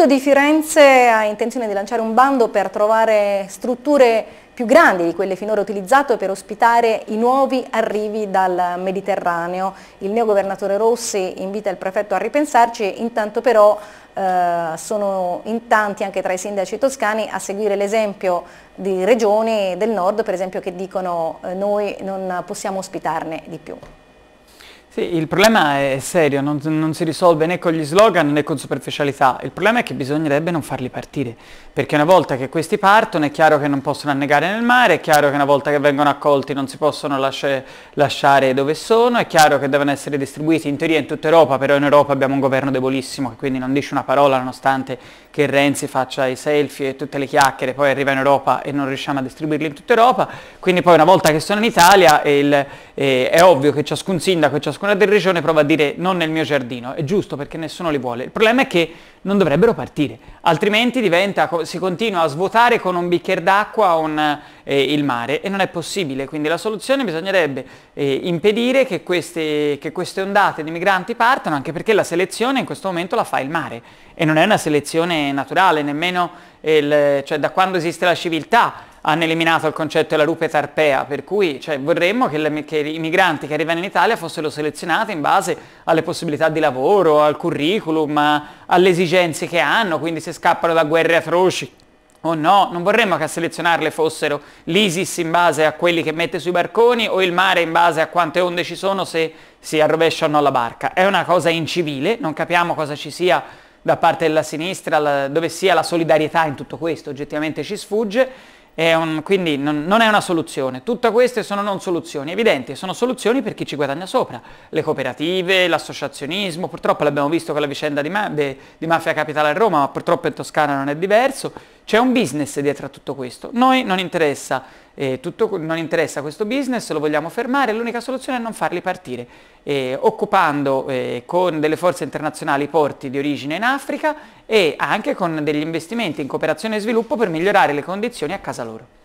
prefetto di Firenze ha intenzione di lanciare un bando per trovare strutture più grandi di quelle finora utilizzate per ospitare i nuovi arrivi dal Mediterraneo. Il neogovernatore Rossi invita il prefetto a ripensarci, intanto però eh, sono in tanti anche tra i sindaci toscani a seguire l'esempio di regioni del nord per esempio che dicono eh, noi non possiamo ospitarne di più. Sì, il problema è serio, non, non, si risolve né con gli slogan né con superficialità. Il problema è che bisognerebbe non farli partire, perché una volta che questi partono è chiaro che non possono annegare nel mare, è chiaro che una volta che vengono accolti non si possono lasci- lasciare dove sono, è chiaro che devono essere distribuiti in teoria in tutta Europa, però in Europa abbiamo un governo debolissimo che quindi non dice una parola nonostante che Renzi faccia i selfie e tutte le chiacchiere, poi arriva in Europa e non riusciamo a distribuirli in tutta Europa, quindi poi una volta che sono in Italia e il eh, è ovvio che ciascun sindaco e ciascuna regione prova a dire non nel mio giardino, è giusto perché nessuno li vuole. Il problema è che non dovrebbero partire, altrimenti diventa, si continua a svuotare con un bicchiere d'acqua un, eh, il mare e non è possibile. Quindi la soluzione bisognerebbe eh, impedire che queste, che queste ondate di migranti partano, anche perché la selezione in questo momento la fa il mare e non è una selezione naturale, nemmeno il, cioè da quando esiste la civiltà hanno eliminato il concetto della rupe tarpea, per cui cioè, vorremmo che, le, che, i migranti che arrivano in Italia fossero selezionati in base alle possibilità di lavoro, al curriculum, alle esigenze che hanno, quindi se scappano da guerre atroci o no, non vorremmo che a selezionarle fossero l'ISIS in base a quelli che mette sui barconi o il mare in base a quante onde ci sono se si arrovescia o no la barca. È una cosa incivile, non capiamo cosa ci sia da parte della sinistra, la, dove sia la solidarietà in tutto questo, oggettivamente ci sfugge, un, quindi non, non, è una soluzione. Tutte queste sono non soluzioni, evidenti, sono soluzioni per chi ci guadagna sopra, le cooperative, l'associazionismo, purtroppo l'abbiamo visto con la vicenda di, ma, de, di Mafia Capitale a Roma, ma purtroppo in Toscana non è diverso, c'è un business dietro a tutto questo. Noi non interessa, eh, tutto, non interessa questo business, lo vogliamo fermare, l'unica soluzione è non farli partire, eh, occupando eh, con delle forze internazionali i porti di origine in Africa e anche con degli investimenti in cooperazione e sviluppo per migliorare le condizioni a casa loro.